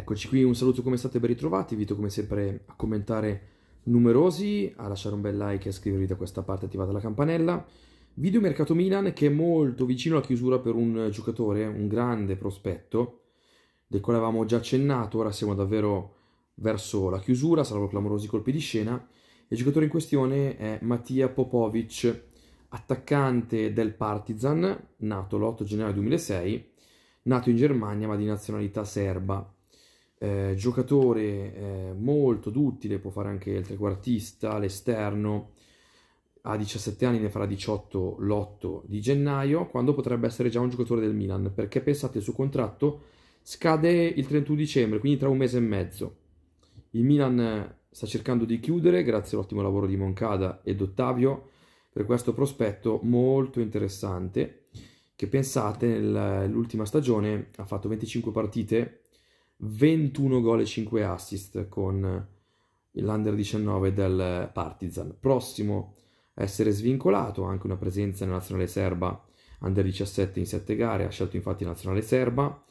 Eccoci qui, un saluto come state, ben ritrovati, invito come sempre a commentare numerosi, a lasciare un bel like e a iscrivervi da questa parte, attivate la campanella. Video mercato Milan che è molto vicino alla chiusura per un giocatore, un grande prospetto, del quale avevamo già accennato, ora siamo davvero verso la chiusura, saranno clamorosi colpi di scena. Il giocatore in questione è Mattia Popovic, attaccante del Partizan, nato l'8 gennaio 2006, nato in Germania ma di nazionalità serba eh, giocatore eh, molto duttile, può fare anche il trequartista, all'esterno. a 17 anni ne farà 18 l'8 di gennaio, quando potrebbe essere già un giocatore del Milan, perché pensate il suo contratto scade il 31 dicembre, quindi tra un mese e mezzo. Il Milan eh, sta cercando di chiudere, grazie all'ottimo lavoro di Moncada ed Ottavio, per questo prospetto molto interessante, che pensate nell'ultima stagione ha fatto 25 partite 21 gol e 5 assist con l'under 19 del Partizan. Prossimo a essere svincolato, anche una presenza nella nazionale serba under 17 in 7 gare, ha scelto infatti la nazionale serba.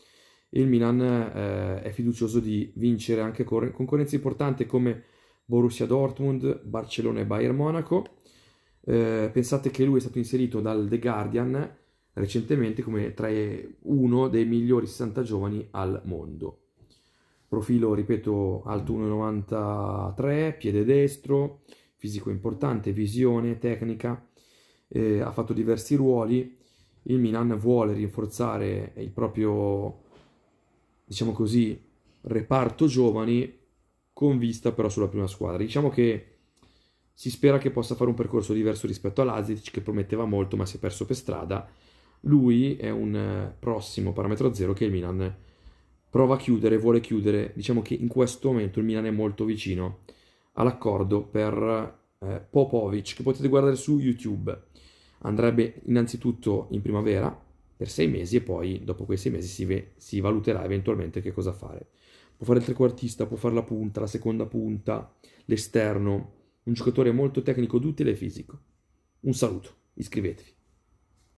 Il Milan eh, è fiducioso di vincere anche con concorrenze importanti come Borussia Dortmund, Barcellona e Bayern Monaco. Eh, pensate che lui è stato inserito dal The Guardian recentemente come tra uno dei migliori 60 giovani al mondo profilo, ripeto, alto 1,93, piede destro, fisico importante, visione, tecnica, eh, ha fatto diversi ruoli, il Milan vuole rinforzare il proprio, diciamo così, reparto giovani con vista però sulla prima squadra. Diciamo che si spera che possa fare un percorso diverso rispetto all'Azic che prometteva molto ma si è perso per strada. Lui è un eh, prossimo parametro zero che il Milan prova a chiudere, vuole chiudere. Diciamo che in questo momento il Milan è molto vicino all'accordo per eh, Popovic, che potete guardare su YouTube. Andrebbe innanzitutto in primavera per sei mesi e poi dopo quei sei mesi si, ve- si valuterà eventualmente che cosa fare. Può fare il trequartista, può fare la punta, la seconda punta, l'esterno. Un giocatore molto tecnico, d'utile e fisico. Un saluto, iscrivetevi.